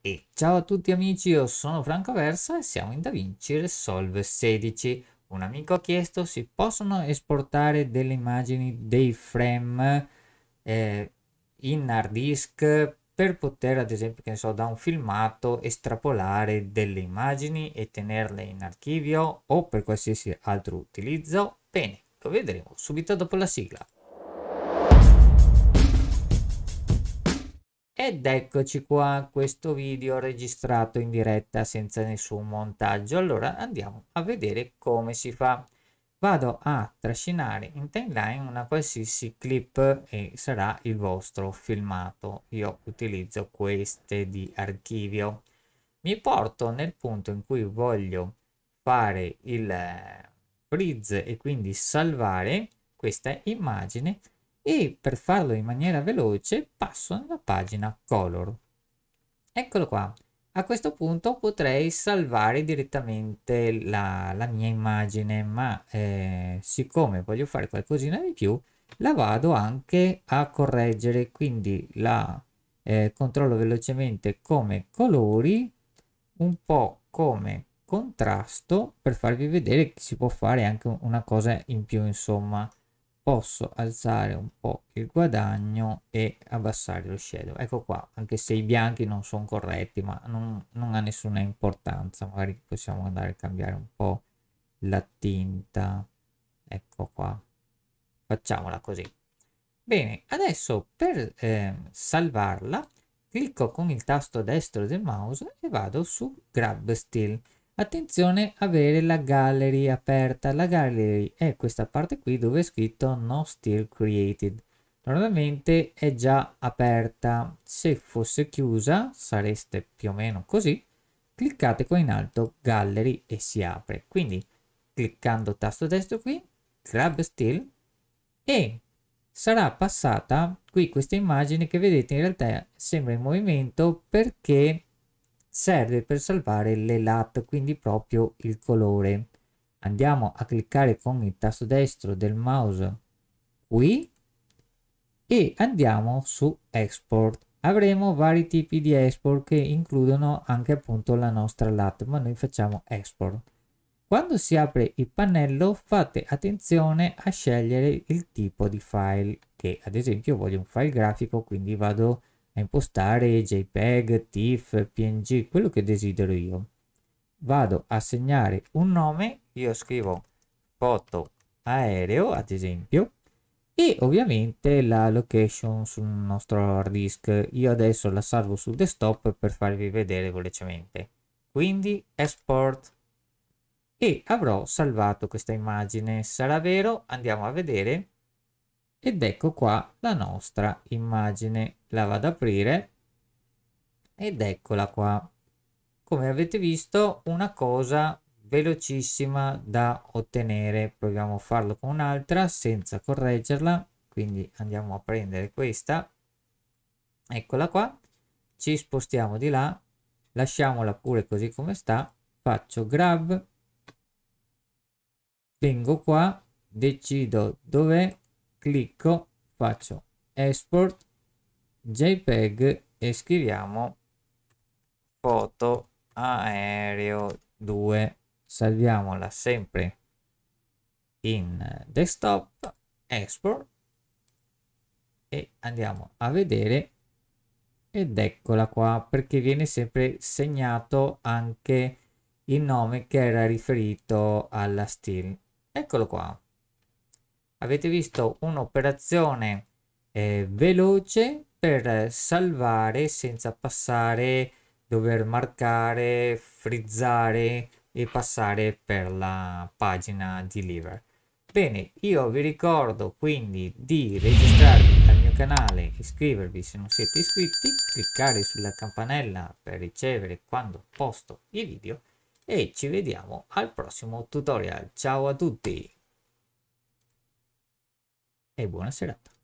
E ciao a tutti amici, io sono Franco Versa e siamo in DaVinci Resolve 16. Un amico ha chiesto se possono esportare delle immagini dei frame eh, in hard disk per poter ad esempio che ne so da un filmato estrapolare delle immagini e tenerle in archivio o per qualsiasi altro utilizzo. Bene, lo vedremo subito dopo la sigla. Ed eccoci qua, questo video registrato in diretta senza nessun montaggio. Allora andiamo a vedere come si fa. Vado a trascinare in timeline una qualsiasi clip e sarà il vostro filmato. Io utilizzo queste di archivio. Mi porto nel punto in cui voglio fare il eh, freeze e quindi salvare questa immagine e per farlo in maniera veloce passo nella pagina color. Eccolo qua. A questo punto potrei salvare direttamente la, la mia immagine, ma eh, siccome voglio fare qualcosina di più, la vado anche a correggere, quindi la eh, controllo velocemente come colori, un po' come contrasto, per farvi vedere che si può fare anche una cosa in più, insomma posso alzare un po' il guadagno e abbassare lo shadow. Ecco qua, anche se i bianchi non sono corretti, ma non, non ha nessuna importanza. Magari possiamo andare a cambiare un po' la tinta. Ecco qua. Facciamola così. Bene, adesso per eh, salvarla, clicco con il tasto destro del mouse e vado su Grab Still. Attenzione avere la gallery aperta. La gallery è questa parte qui dove è scritto no still created. Normalmente è già aperta. Se fosse chiusa sareste più o meno così. Cliccate qua in alto gallery e si apre. Quindi cliccando tasto destro qui, grab still e sarà passata qui questa immagine che vedete in realtà sembra in movimento perché serve per salvare le LAT, quindi proprio il colore. Andiamo a cliccare con il tasto destro del mouse qui e andiamo su export. Avremo vari tipi di export che includono anche appunto la nostra LAT, ma noi facciamo export. Quando si apre il pannello fate attenzione a scegliere il tipo di file che ad esempio voglio un file grafico quindi vado a a impostare JPEG, TIFF, PNG, quello che desidero io. Vado a segnare un nome, io scrivo foto aereo ad esempio e ovviamente la location sul nostro hard disk. Io adesso la salvo sul desktop per farvi vedere velocemente. Quindi export e avrò salvato questa immagine. Sarà vero? Andiamo a vedere ed ecco qua la nostra immagine la vado ad aprire ed eccola qua come avete visto una cosa velocissima da ottenere proviamo a farlo con un'altra senza correggerla quindi andiamo a prendere questa eccola qua ci spostiamo di là lasciamola pure così come sta faccio grab vengo qua decido dov'è clicco, faccio export JPEG e scriviamo foto aereo 2. Salviamola sempre in desktop, export e andiamo a vedere ed eccola qua perché viene sempre segnato anche il nome che era riferito alla steel. Eccolo qua avete visto un'operazione eh, veloce per salvare senza passare dover marcare frizzare e passare per la pagina deliver bene io vi ricordo quindi di registrarvi al mio canale iscrivervi se non siete iscritti cliccare sulla campanella per ricevere quando posto i video e ci vediamo al prossimo tutorial ciao a tutti e buona serata.